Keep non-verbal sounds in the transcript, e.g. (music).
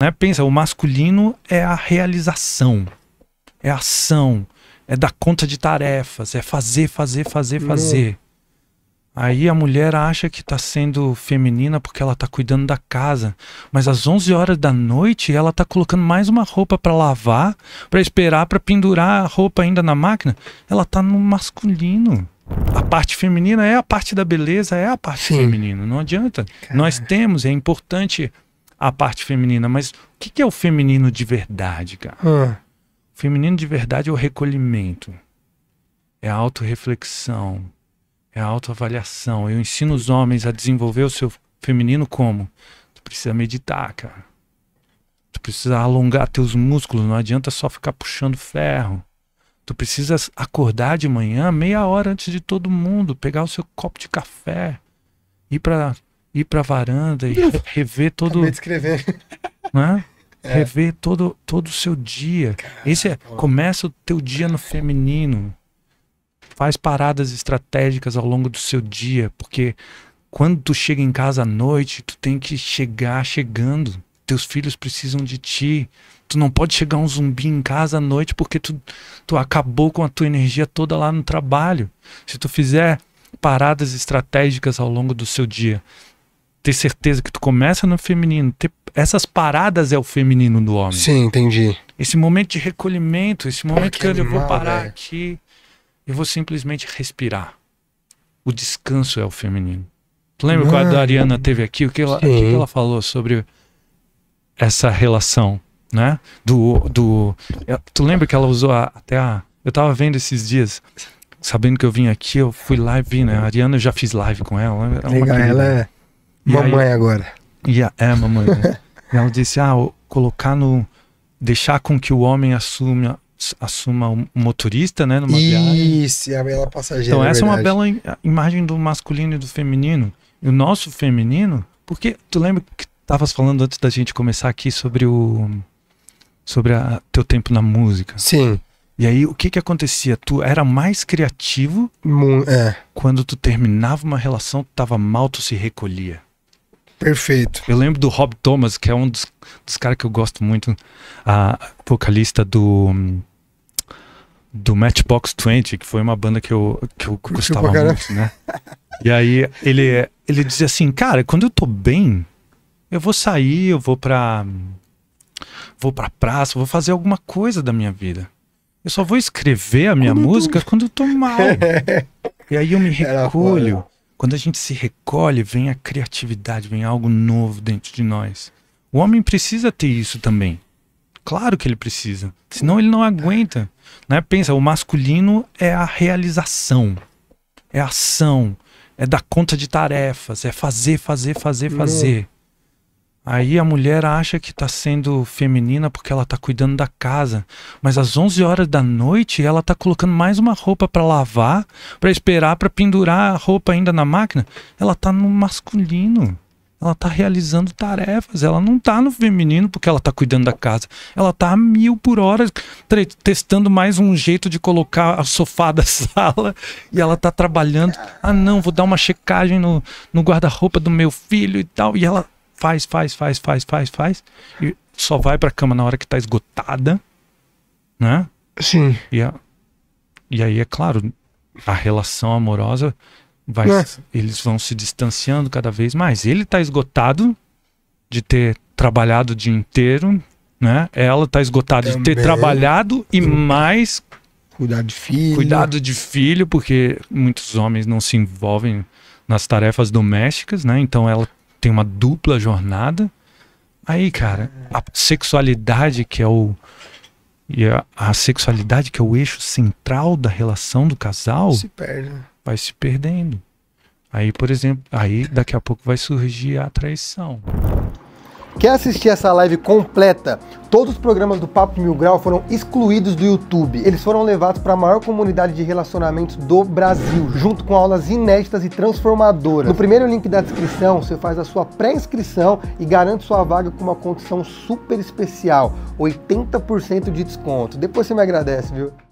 Né? Pensa, o masculino é a realização, é a ação, é dar conta de tarefas, é fazer, fazer, fazer, fazer. Uhum. Aí a mulher acha que tá sendo feminina porque ela tá cuidando da casa, mas às 11 horas da noite ela tá colocando mais uma roupa para lavar, para esperar para pendurar a roupa ainda na máquina. Ela tá no masculino. A parte feminina é a parte da beleza, é a parte Sim. feminina, não adianta. Nós temos, é importante a parte feminina, mas o que, que é o feminino de verdade, cara? O ah. Feminino de verdade é o recolhimento, é a autorreflexão, é a autoavaliação. Eu ensino os homens a desenvolver o seu feminino como? Tu precisa meditar, cara. Tu precisa alongar teus músculos, não adianta só ficar puxando ferro. Tu precisa acordar de manhã, meia hora antes de todo mundo, pegar o seu copo de café, ir para ir para a varanda e (laughs) rever todo. Acabei de escrever. Né? É. Rever todo todo o seu dia. Caraca, Esse é, começa o teu dia no feminino. Faz paradas estratégicas ao longo do seu dia, porque quando tu chega em casa à noite, tu tem que chegar chegando. Teus filhos precisam de ti. Tu não pode chegar um zumbi em casa à noite porque tu, tu acabou com a tua energia toda lá no trabalho. Se tu fizer paradas estratégicas ao longo do seu dia, ter certeza que tu começa no feminino, ter, essas paradas é o feminino do homem. Sim, entendi. Esse momento de recolhimento, esse momento Pô, que, que animal, eu vou parar véio. aqui, eu vou simplesmente respirar. O descanso é o feminino. Tu lembra quando a Ariana teve aqui? O que ela, o que ela falou sobre essa relação, né? Do, do, é, tu lembra que ela usou a, até a. Eu tava vendo esses dias, sabendo que eu vim aqui, eu fui lá e vi, né? A Ariana, eu já fiz live com ela. ela Legal, ela é mamãe aí, agora. E a, é, mamãe. (laughs) e ela disse: ah, colocar no. deixar com que o homem assuma, assuma o motorista, né? Numa Isso, viagem. Isso, a bela passageira. Então, é essa é, é uma bela imagem do masculino e do feminino. E o nosso feminino, porque tu lembra que estavas falando antes da gente começar aqui sobre o. sobre a, teu tempo na música. Sim. E aí, o que que acontecia? Tu era mais criativo. É. Quando tu terminava uma relação, tu tava mal, tu se recolhia. Perfeito. Eu lembro do Rob Thomas, que é um dos, dos caras que eu gosto muito, a vocalista do do Matchbox 20, que foi uma banda que eu, que eu gostava muito, né? E aí ele, ele dizia assim, cara, quando eu tô bem, eu vou sair, eu vou pra. vou pra praça, vou fazer alguma coisa da minha vida. Eu só vou escrever a minha quando música tô... quando eu tô mal. (laughs) e aí eu me recolho. Quando a gente se recolhe, vem a criatividade, vem algo novo dentro de nós. O homem precisa ter isso também. Claro que ele precisa. Senão ele não aguenta. Né? Pensa, o masculino é a realização, é a ação, é dar conta de tarefas, é fazer, fazer, fazer, fazer. Aí a mulher acha que está sendo feminina porque ela está cuidando da casa, mas às 11 horas da noite ela está colocando mais uma roupa para lavar, para esperar para pendurar a roupa ainda na máquina. Ela está no masculino. Ela está realizando tarefas, ela não está no feminino porque ela está cuidando da casa. Ela está a mil por hora testando mais um jeito de colocar o sofá (laughs) da sala e ela está trabalhando. Ah, não, vou dar uma checagem no, no guarda-roupa do meu filho e tal. E ela faz, faz, faz, faz, faz, faz, e só vai pra cama na hora que tá esgotada, né? Sim. E, a, e aí, é claro, a relação amorosa vai. É. Eles vão se distanciando cada vez mais. Ele tá esgotado de ter trabalhado o dia inteiro, né? Ela tá esgotada Também. de ter trabalhado e uhum. mais. cuidado de filho. Cuidado de filho, porque muitos homens não se envolvem nas tarefas domésticas, né? Então ela tem uma dupla jornada. Aí, cara, a sexualidade que é o e a, a sexualidade que é o eixo central da relação do casal se perde. Né? vai se perdendo. Aí, por exemplo, aí daqui a pouco vai surgir a traição. Quer assistir essa live completa? Todos os programas do Papo Mil Grau foram excluídos do YouTube. Eles foram levados para a maior comunidade de relacionamentos do Brasil, junto com aulas inéditas e transformadoras. No primeiro link da descrição, você faz a sua pré-inscrição e garante sua vaga com uma condição super especial, 80% de desconto. Depois você me agradece, viu?